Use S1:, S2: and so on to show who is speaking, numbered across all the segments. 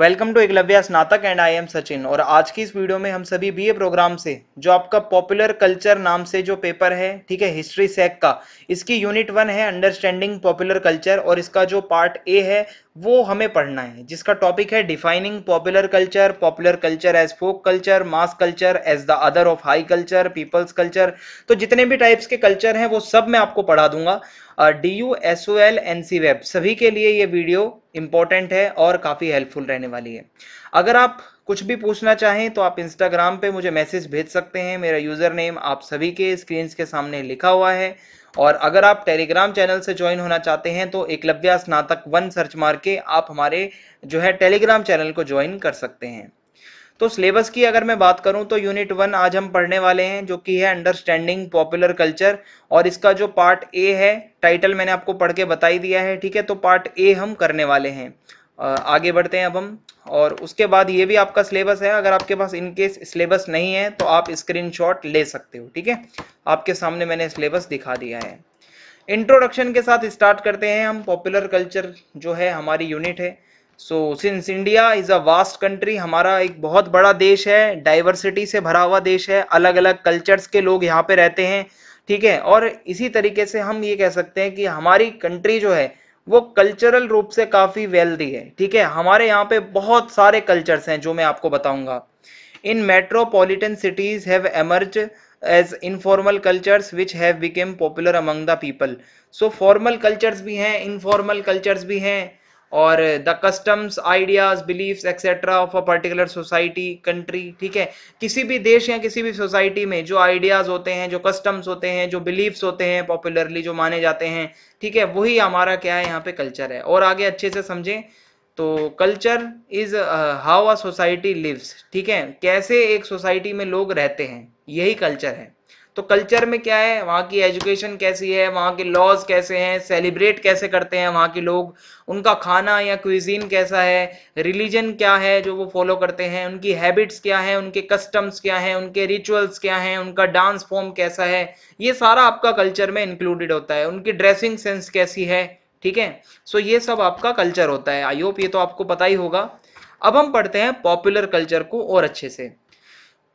S1: welcome to Eklavya स्नातक and I am Sachin और आज की इस वीडियो में हम सभी बीए प्रोग्राम से जो आपका पॉपुलर कल्चर नाम से जो पेपर है ठीक है हिस्ट्री सेक का इसकी यूनिट वन है अंडरस्टैंडिंग पॉपुलर कल्चर और इसका जो पार्ट ए है वो हमें पढ़ना है जिसका टॉपिक है defining popular culture popular culture as folk culture mass culture as the other of high culture people's culture तो जितने भी टाइप्स के कल्चर हैं वो सब मैं आपको पढ़ा दूंगा D U S O L N C web सभी के लिए ये वीडियो इंपॉर्टेंट है और काफ़ी हेल्पफुल रहने वाली है अगर आप कुछ भी पूछना चाहें तो आप इंस्टाग्राम पे मुझे मैसेज भेज सकते हैं मेरा यूज़र नेम आप सभी के स्क्रीन के सामने लिखा हुआ है और अगर आप टेलीग्राम चैनल से ज्वाइन होना चाहते हैं तो एकलव्या स्नातक वन सर्च मार के आप हमारे जो है टेलीग्राम चैनल को ज्वाइन कर सकते हैं तो सिलेबस की अगर मैं बात करूं तो यूनिट वन आज हम पढ़ने वाले हैं जो कि है अंडरस्टैंडिंग पॉपुलर कल्चर और इसका जो पार्ट ए है टाइटल मैंने आपको पढ़ के बताई दिया है ठीक है तो पार्ट ए हम करने वाले हैं आगे बढ़ते हैं अब हम और उसके बाद ये भी आपका सिलेबस है अगर आपके पास इनकेस सिलेबस नहीं है तो आप स्क्रीनशॉट ले सकते हो ठीक है आपके सामने मैंने सिलेबस दिखा दिया है इंट्रोडक्शन के साथ स्टार्ट करते हैं हम पॉपुलर कल्चर जो है हमारी यूनिट है so since India is a vast country हमारा एक बहुत बड़ा देश है डाइवर्सिटी से भरा हुआ देश है अलग अलग कल्चर्स के लोग यहाँ पे रहते हैं ठीक है और इसी तरीके से हम ये कह सकते हैं कि हमारी कंट्री जो है वो कल्चरल रूप से काफ़ी वेल्दी है ठीक है हमारे यहाँ पे बहुत सारे कल्चर्स हैं जो मैं आपको बताऊंगा in metropolitan cities have emerge as informal cultures which have became popular among the people so formal cultures भी हैं इनफॉर्मल कल्चर्स भी हैं और the customs ideas belief etcetera of a particular society country ठीक है किसी भी देश या किसी भी सोसाइटी में जो आइडियाज होते हैं जो कस्टम्स होते हैं जो बिलीफ्स होते हैं पॉपुलरली जो माने जाते हैं ठीक है वही हमारा क्या है यहाँ पे कल्चर है और आगे अच्छे से समझें तो culture is how a society lives ठीक है कैसे एक सोसाइटी में लोग रहते हैं यही कल्चर है तो कल्चर में क्या है वहाँ की एजुकेशन कैसी है वहाँ के लॉज कैसे हैं सेलिब्रेट कैसे करते हैं वहाँ के लोग उनका खाना या क्विजीन कैसा है रिलीजन क्या है जो वो फॉलो करते हैं उनकी हैबिट्स क्या है उनके कस्टम्स क्या है उनके रिचुअल्स क्या है उनका डांस फॉर्म कैसा है ये सारा आपका कल्चर में इंक्लूडेड होता है उनकी ड्रेसिंग सेंस कैसी है ठीक है सो ये सब आपका कल्चर होता है आई होप ये तो आपको पता ही होगा अब हम पढ़ते हैं पॉपुलर कल्चर को और अच्छे से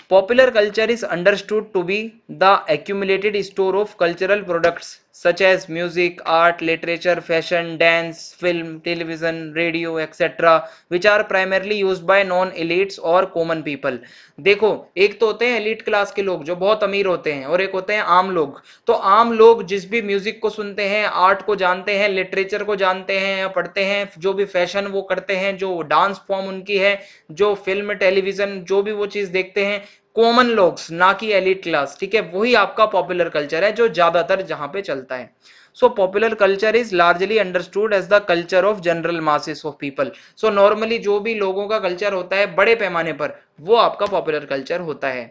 S1: Popular culture is understood to be the accumulated store of cultural products such as music art literature fashion dance film television radio etc which are primarily used by non elites or common people देखो एक तो होते हैं elite class के लोग जो बहुत अमीर होते हैं और एक होते हैं आम लोग तो आम लोग जिस भी म्यूजिक को सुनते हैं आर्ट को जानते हैं लिटरेचर को जानते हैं या पढ़ते हैं जो भी फैशन वो करते हैं जो डांस फॉर्म उनकी है जो फिल्म टेलीविजन जो भी वो चीज देखते हैं कॉमन लोग्स ना कि एलिट क्लास ठीक है वही आपका पॉपुलर कल्चर है जो ज्यादातर जहां पे चलता है so popular culture is largely understood as the culture of general masses of people so normally जो भी लोगों का कल्चर होता है बड़े पैमाने पर वो आपका पॉपुलर कल्चर होता है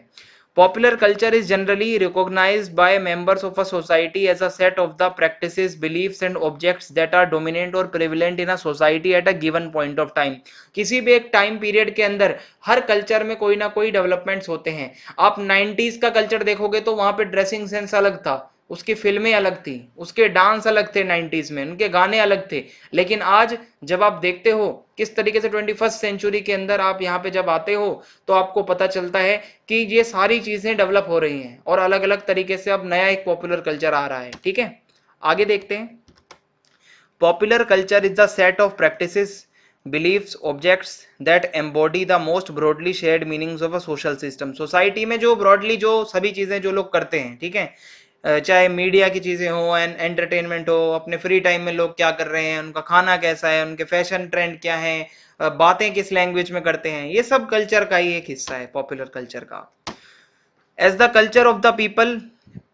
S1: popular culture is generally recognise by members of a society as a set of the practice beliefs and objects that are dominant और prevalent in a society at a given point of time किसी भी एक time period के अंदर हर culture में कोई ना कोई डेवलपमेंट्स होते हैं आप 90s का कल्चर देखोगे तो वहां पे ड्रेसिंग सेंस अलग था उसकी फिल्में अलग थी उसके डांस अलग थे नाइन्टीज में उनके गाने अलग थे लेकिन आज जब आप देखते हो किस तरीके से ट्वेंटी फर्स्ट सेंचुरी के अंदर आप यहाँ पे जब आते हो तो आपको पता चलता है कि ये सारी चीजें डेवलप हो रही हैं और अलग अलग तरीके से अब नया एक पॉपुलर कल्चर आ रहा है ठीक है आगे देखते हैं popular culture is the set of practice beliefs objects that embody the most broadly shared meanings of a social system society में जो ब्रॉडली जो सभी चीज़ें जो लोग करते हैं ठीक है चाहे मीडिया की चीज़ें हो एंड एंटरटेनमेंट हो अपने फ्री टाइम में लोग क्या कर रहे हैं उनका खाना कैसा है उनके फैशन ट्रेंड क्या है बातें किस लैंग्वेज में करते हैं ये सब कल्चर का ही एक हिस्सा है पॉपुलर कल्चर का as the culture of the people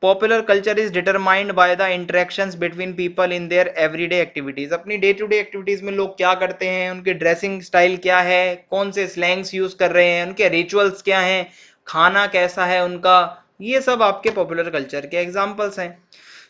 S1: popular culture is determined by the interaction between people in their everyday activities अपनी डे टू डे एक्टिविटीज में लोग क्या करते हैं उनके ड्रेसिंग स्टाइल क्या है कौन से स्लैंग्स यूज कर रहे हैं उनके रिचुअल्स क्या हैं खाना कैसा है उनका ये सब आपके पॉपुलर कल्चर के एग्जाम्पल्स हैं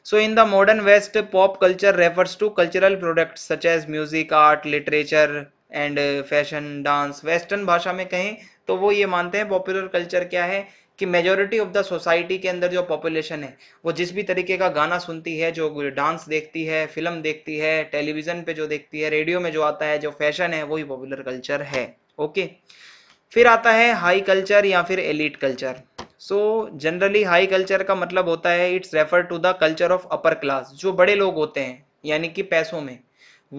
S1: so in the modern west pop culture refers to cultural product such as music art literature and fashion dance western भाषा में कहें तो वो ये मानते हैं पॉपुलर कल्चर क्या है कि मेजोरिटी ऑफ द सोसाइटी के अंदर जो पॉपुलेशन है वो जिस भी तरीके का गाना सुनती है जो डांस देखती है फिल्म देखती है टेलीविज़न पे जो देखती है रेडियो में जो आता है जो फैशन है वही पॉपुलर कल्चर है ओके फिर आता है हाई कल्चर या फिर elite culture so generally high culture का मतलब होता है it's refer to the culture of upper class जो बड़े लोग होते हैं यानी कि पैसों में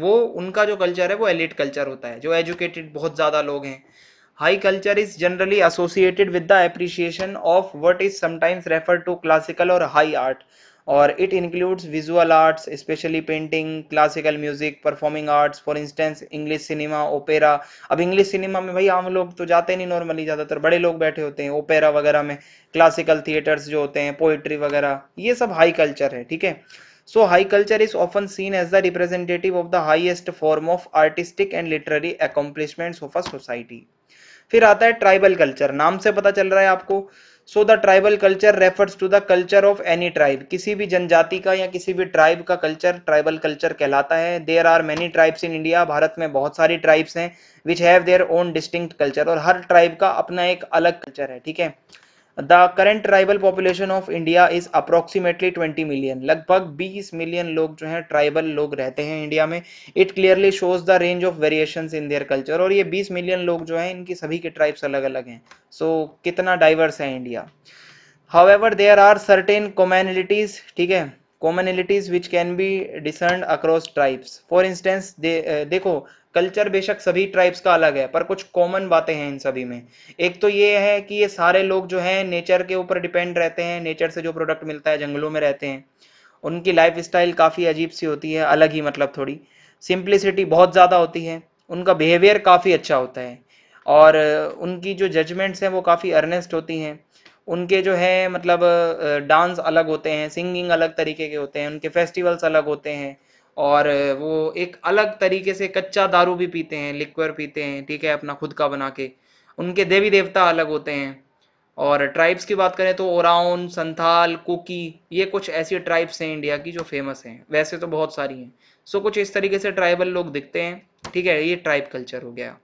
S1: वो उनका जो कल्चर है वो एलिट कल्चर होता है जो एजुकेटेड बहुत ज़्यादा लोग हैं high culture is generally associated with the appreciation of what is sometimes refer to classical और हाई आर्ट और it includes visual arts especially painting classical music performing arts for instance English cinema opera अब English cinema में भाई आम लोग तो जाते नहीं नॉर्मली ज़्यादातर बड़े लोग बैठे होते हैं ओपेरा वगैरह में क्लासिकल थिएटर्स जो होते हैं पोइट्री वगैरह ये सब हाई कल्चर है ठीक है so high culture is often seen as the representative of the highest form of artistic and literary accomplishments of a society फिर आता है ट्राइबल कल्चर नाम से पता चल रहा है आपको so the tribal culture refers to the culture of any tribe किसी भी जनजाति का या किसी भी ट्राइब का कल्चर ट्राइबल कल्चर कहलाता है there are many tribes in India Bharat में बहुत सारी ट्राइब्स हैं which have their own distinct culture और हर ट्राइब का अपना एक अलग कल्चर है ठीक है the current tribal population of India is approximately twenty million लगभग बीस मिलियन लोग जो है ट्राइबल लोग रहते हैं इंडिया में it clearly shows the range of variation in their culture और ये बीस मिलियन लोग जो है इनकी सभी के ट्राइब्स अलग अलग हैं सो so, कितना डाइवर्स है India ever there are certain communities ठीक है commonalities which can be discern across tribes for instance देखो कल्चर बेशक सभी ट्राइब्स का अलग है पर कुछ कॉमन बातें हैं इन सभी में एक तो ये है कि ये सारे लोग जो हैं नेचर के ऊपर डिपेंड रहते हैं नेचर से जो प्रोडक्ट मिलता है जंगलों में रहते हैं उनकी लाइफ स्टाइल काफ़ी अजीब सी होती है अलग ही मतलब थोड़ी सिंप्लिसिटी बहुत ज़्यादा होती है उनका बिहेवियर काफ़ी अच्छा होता है और उनकी जो जजमेंट्स हैं वो काफ़ी अर्नेस्ट होती हैं उनके जो है मतलब डांस अलग होते हैं सिंगिंग अलग तरीके के होते हैं उनके फेस्टिवल्स अलग होते हैं और वो एक अलग तरीके से कच्चा दारू भी पीते हैं लिक्वर पीते हैं ठीक है अपना खुद का बना के उनके देवी देवता अलग होते हैं और ट्राइब्स की बात करें तो ओराउन संथाल कुकी ये कुछ ऐसी ट्राइब्स हैं इंडिया की जो फेमस हैं वैसे तो बहुत सारी हैं सो कुछ इस तरीके से ट्राइबल लोग दिखते हैं ठीक है ये ट्राइब कल्चर हो गया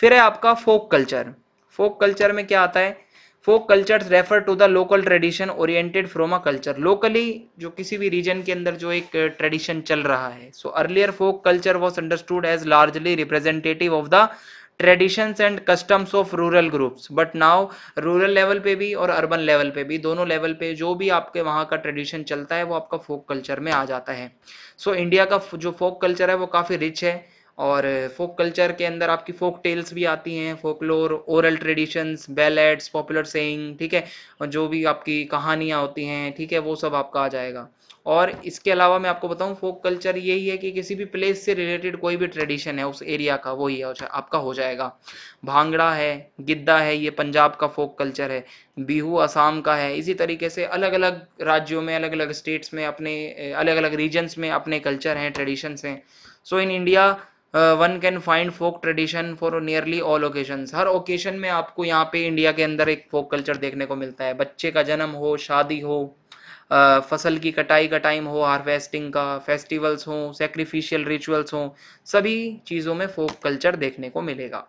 S1: फिर है आपका फोक कल्चर फोक कल्चर में क्या आता है folk cultures refer to the local tradition oriented from a culture locally जो किसी भी रीजन के अंदर जो एक ट्रेडिशन चल रहा है so earlier folk culture was understood as largely representative of the traditions and customs of rural groups but now rural level पे भी और अर्बन लेवल पे भी दोनों लेवल पे जो भी आपके वहाँ का ट्रेडिशन चलता है वो आपका फोक कल्चर में आ जाता है सो so, इंडिया का जो फोक कल्चर है वो काफ़ी रिच है और फोक कल्चर के अंदर आपकी फोक टेल्स भी आती हैं folklore oral traditions ballads popular saying ठीक है और जो भी आपकी कहानियाँ होती हैं ठीक है वो सब आपका आ जाएगा और इसके अलावा मैं आपको बताऊं फोक कल्चर यही है कि किसी भी प्लेस से रिलेटेड कोई भी ट्रेडिशन है उस एरिया का वही आपका हो जाएगा भांगड़ा है गिद्दा है ये पंजाब का फोक कल्चर है बिहू असम का है इसी तरीके से अलग अलग राज्यों में अलग अलग स्टेट्स में अपने अलग अलग रीजन्स में अपने कल्चर हैं ट्रेडिशंस हैं so in India one can find folk tradition for nearly all occasion हर ओकेजन में आपको यहाँ पे इंडिया के अंदर एक फोक कल्चर देखने को मिलता है बच्चे का जन्म हो शादी हो आ, uh, फसल की कटाई का टाइम हो हार्वेस्टिंग का फेस्टिवल्स हो सेक्रीफिशियल रिचुअल्स हों सभी चीज़ों में फोक कल्चर देखने को मिलेगा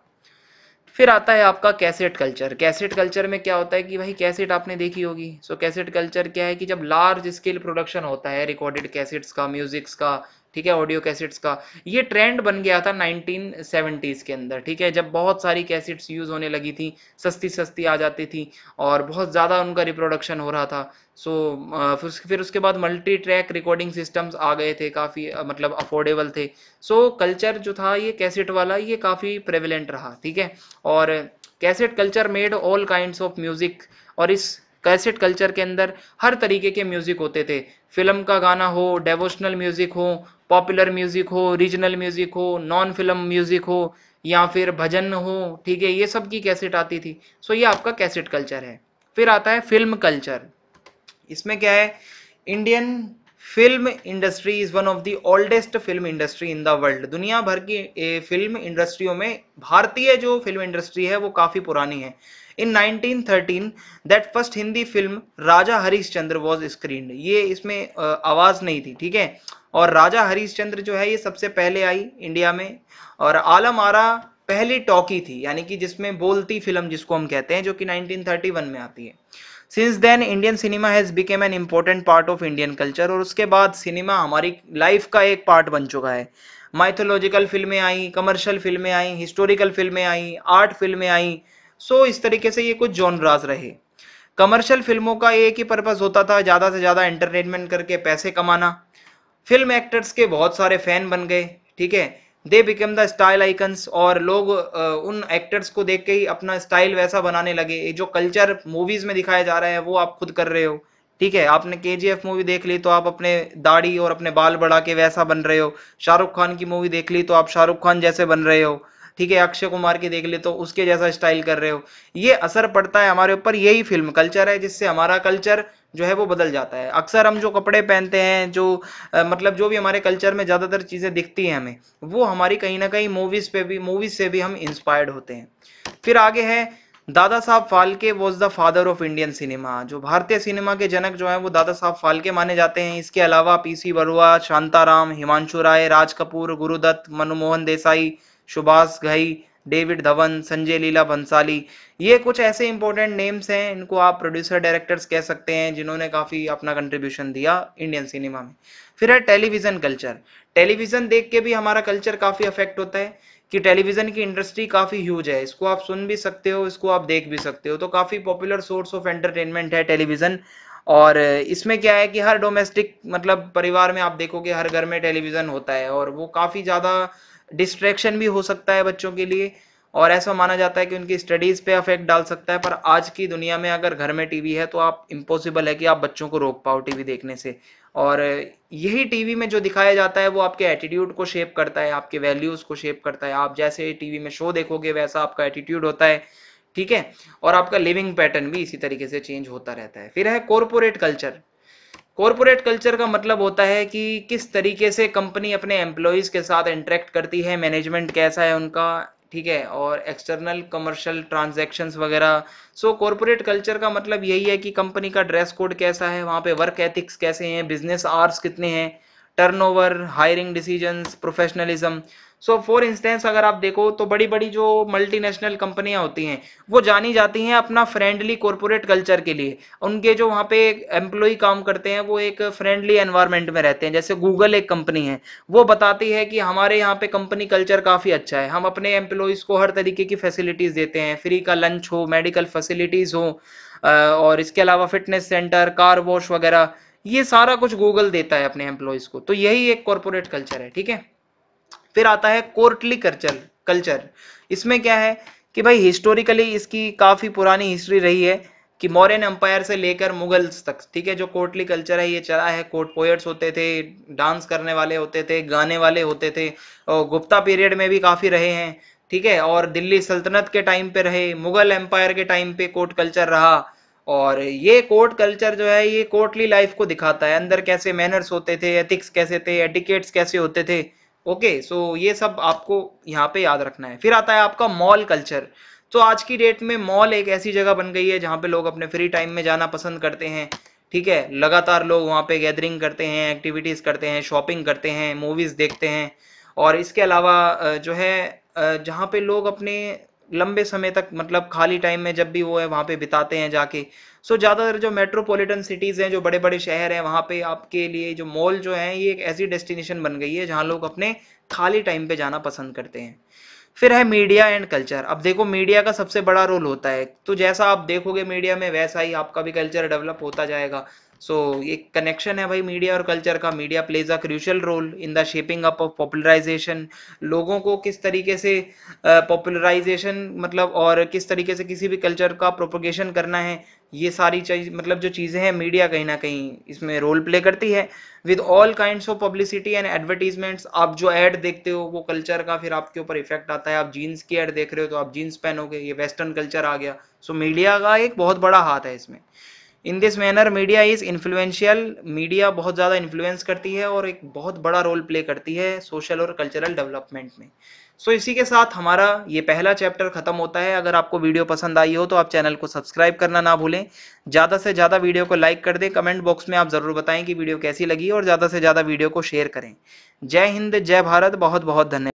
S1: फिर आता है आपका कैसेट कल्चर कैसेट कल्चर में क्या होता है कि भाई कैसेट आपने देखी होगी सो कैसेट कल्चर क्या है कि जब लार्ज स्केल प्रोडक्शन होता है रिकॉर्डेड कैसेट्स का म्यूजिक्स का ठीक है ऑडियो कैसेट्स का ये ट्रेंड बन गया था 1970s के अंदर ठीक है जब बहुत सारी कैसेट्स यूज़ होने लगी थी सस्ती सस्ती आ जाती थी और बहुत ज़्यादा उनका रिप्रोडक्शन हो रहा था सो so, फिर फिर उसके बाद मल्टी ट्रैक रिकॉर्डिंग सिस्टम्स आ गए थे काफ़ी मतलब अफोर्डेबल थे सो so, कल्चर जो था ये कैसेट वाला ये काफ़ी प्रेविलेंट रहा ठीक है और cassette culture made all kinds of music और इस कैसेट कल्चर के अंदर हर तरीके के म्यूज़िक होते थे फिल्म का गाना हो डेवोशनल म्यूज़िक हो पॉपुलर म्यूज़िक हो रीजनल म्यूज़िक हो नॉन फिल्म म्यूज़िक हो या फिर भजन हो ठीक है ये सब की कैसेट आती थी सो ये आपका कैसेट कल्चर है फिर आता है फिल्म कल्चर इसमें क्या है Indian film industry is one of the oldest film industry in the world दुनिया भर की फिल्म इंडस्ट्रियों में भारतीय जो फिल्म इंडस्ट्री है वो काफ़ी पुरानी है in 1913 that first Hindi film Raja Harishchandra was screen ये इसमें आवाज़ नहीं थी ठीक है और राजा हरिश्चंद्र जो है ये सबसे पहले आई इंडिया में और आलम आरा पहली टॉकी थी यानी कि जिसमें बोलती फिल्म जिसको हम कहते हैं जो कि 1931 में आती है since then Indian cinema has became an important part of Indian culture और उसके बाद सिनेमा हमारी लाइफ का एक पार्ट बन चुका है माइथोलॉजिकल फिल्में आई कमर्शियल फिल्में आई हिस्टोरिकल फिल्में आई आर्ट फिल्में आई सो इस तरीके से ये कुछ जॉनराज रहे कमर्शियल फिल्मों का एक ही पर्पज़ होता था ज़्यादा से ज़्यादा एंटरटेनमेंट करके पैसे कमाना फिल्म एक्टर्स के बहुत सारे फैन बन गए ठीक है they become the style icons और लोग उन एक्टर्स को देख के ही अपना स्टाइल वैसा बनाने लगे जो कल्चर मूवीज़ में दिखाया जा रहा है वो आप खुद कर रहे हो ठीक है आपने के मूवी देख ली तो आप अपने दाढ़ी और अपने बाल बढ़ा के वैसा बन रहे हो शाहरुख खान की मूवी देख ली तो आप शाहरुख खान जैसे बन रहे हो ठीक है अक्षय कुमार की देख ले तो उसके जैसा स्टाइल कर रहे हो ये असर पड़ता है हमारे ऊपर यही फिल्म कल्चर है जिससे हमारा कल्चर जो है वो बदल जाता है अक्सर हम जो कपड़े पहनते हैं जो आ, मतलब जो भी हमारे कल्चर में ज़्यादातर चीज़ें दिखती हैं हमें वो हमारी कहीं ना कहीं मूवीज़ पे भी मूवीज़ से भी हम इंस्पायर्ड होते हैं फिर आगे है Dada Saheb Phalke was the father of Indian cinema जो भारतीय सिनेमा के जनक जो है वो दादा साहब फालके माने जाते हैं इसके अलावा पीसी बरुआ शांताराम हिमांशु राय राज कपूर गुरुदत्त मनमोहन देसाई सुभाष घई डेविड धवन संजय लीला भंसाली ये कुछ ऐसे इंपॉर्टेंट नेम्स हैं इनको आप प्रोड्यूसर डायरेक्टर्स कह सकते हैं जिन्होंने काफ़ी अपना कंट्रीब्यूशन दिया इंडियन सिनेमा में फिर है टेलीविज़न कल्चर टेलीविज़न देख के भी हमारा कल्चर काफ़ी अफेक्ट होता है कि टेलीविज़न की इंडस्ट्री काफ़ी ह्यूज है इसको आप सुन भी सकते हो इसको आप देख भी सकते हो तो काफ़ी पॉपुलर सोर्स ऑफ एंटरटेनमेंट है टेलीविज़न और इसमें क्या है कि हर डोमेस्टिक मतलब परिवार में आप देखोगे हर घर में टेलीविज़न होता है और वो काफ़ी ज़्यादा डिस्ट्रैक्शन भी हो सकता है बच्चों के लिए और ऐसा माना जाता है कि उनकी स्टडीज़ पे अफेक्ट डाल सकता है पर आज की दुनिया में अगर घर में टीवी है तो आप इम्पॉसिबल है कि आप बच्चों को रोक पाओ टीवी देखने से और यही टीवी में जो दिखाया जाता है वो आपके एटीट्यूड को शेप करता है आपके वैल्यूज़ को शेप करता है आप जैसे टीवी में शो देखोगे वैसा आपका एटीट्यूड होता है ठीक है और आपका लिविंग पैटर्न भी इसी तरीके से चेंज होता रहता है फिर है कॉरपोरेट कल्चर कॉरपोरेट कल्चर का मतलब होता है कि किस तरीके से कंपनी अपने एम्प्लॉयज़ के साथ इंटरेक्ट करती है मैनेजमेंट कैसा है उनका ठीक है और एक्सटर्नल कमर्शियल ट्रांजैक्शंस वगैरह सो कॉरपोरेट कल्चर का मतलब यही है कि कंपनी का ड्रेस कोड कैसा है वहाँ पे वर्क एथिक्स कैसे हैं बिजनेस आवर्स कितने हैं turnover hiring decisions professionalism so for instance अगर आप देखो तो बड़ी बड़ी जो मल्टीनेशनल कंपनियां होती हैं वो जानी जाती हैं अपना फ्रेंडली कॉरपोरेट कल्चर के लिए उनके जो वहाँ पे एम्प्लॉय काम करते हैं वो एक फ्रेंडली एनवायरमेंट में रहते हैं जैसे गूगल एक कंपनी है वो बताती है कि हमारे यहाँ पे कंपनी कल्चर काफ़ी अच्छा है हम अपने एम्प्लॉयज़ को हर तरीके की फैसिलिटीज़ देते हैं फ्री का लंच हो मेडिकल फैसिलिटीज़ हो और इसके अलावा फिटनेस सेंटर कार वॉश वगैरह ये सारा कुछ गूगल देता है अपने एम्प्लॉयज़ को तो यही एक कॉरपोरेट कल्चर है ठीक है फिर आता है कोर्टली कल्चर कल्चर इसमें क्या है कि भाई हिस्टोरिकली इसकी काफ़ी पुरानी हिस्ट्री रही है कि मौर्यन एम्पायर से लेकर मुगल्स तक ठीक है जो कोर्टली कल्चर है ये चला है कोर्ट पोएट्स होते थे डांस करने वाले होते थे गाने वाले होते थे और गुप्ता पीरियड में भी काफ़ी रहे हैं ठीक है और दिल्ली सल्तनत के टाइम पे रहे मुगल एम्पायर के टाइम पे कोर्ट कल्चर रहा और ये कोर्ट कल्चर जो है ये कोर्टली लाइफ को दिखाता है अंदर कैसे मैनर्स होते थे एथिक्स कैसे थे एटिकेट्स कैसे होते थे ओके okay, सो so ये सब आपको यहाँ पे याद रखना है फिर आता है आपका मॉल कल्चर तो आज की डेट में मॉल एक ऐसी जगह बन गई है जहाँ पे लोग अपने फ्री टाइम में जाना पसंद करते हैं ठीक है लगातार लोग वहाँ पे गैदरिंग करते हैं एक्टिविटीज़ करते हैं शॉपिंग करते हैं मूवीज़ देखते हैं और इसके अलावा जो है जहाँ पे लोग अपने लंबे समय तक मतलब खाली टाइम में जब भी वो है वहाँ पे बिताते हैं जाके सो so, ज़्यादातर जो मेट्रोपॉलिटन सिटीज़ हैं जो बड़े बड़े शहर हैं वहाँ पे आपके लिए जो मॉल जो हैं ये एक ऐसी डेस्टिनेशन बन गई है जहाँ लोग अपने खाली टाइम पे जाना पसंद करते हैं फिर है मीडिया एंड कल्चर अब देखो मीडिया का सबसे बड़ा रोल होता है तो जैसा आप देखोगे मीडिया में वैसा ही आपका भी कल्चर डेवलप होता जाएगा सो so, कनेक्शन है भाई मीडिया और कल्चर का media plays a crucial role in the shaping up of popularisation लोगों को किस तरीके से पॉपुलराइजेशन uh, मतलब और किस तरीके से किसी भी कल्चर का प्रोपोगेशन करना है ये सारी चीज मतलब जो चीज़ें हैं मीडिया कहीं ना कहीं इसमें रोल प्ले करती है with all kind of publicity and advertisements आप जो ऐड देखते हो वो कल्चर का फिर आपके ऊपर इफेक्ट आता है आप जीन्स की ऐड देख रहे हो तो आप जीन्स पहनोगे ये वेस्टर्न कल्चर आ गया सो so, मीडिया का एक बहुत बड़ा हाथ है इसमें in this manner media is influential media बहुत ज़्यादा इन्फ्लुएंस करती है और एक बहुत बड़ा रोल प्ले करती है सोशल और कल्चरल डेवलपमेंट में सो so, इसी के साथ हमारा ये पहला चैप्टर ख़त्म होता है अगर आपको वीडियो पसंद आई हो तो आप चैनल को सब्सक्राइब करना ना भूलें ज़्यादा से ज़्यादा वीडियो को लाइक कर दें कमेंट बॉक्स में आप ज़रूर बताएं कि वीडियो कैसी लगी और ज़्यादा से ज़्यादा वीडियो को शेयर करें जय हिंद जय भारत बहुत बहुत धन्यवाद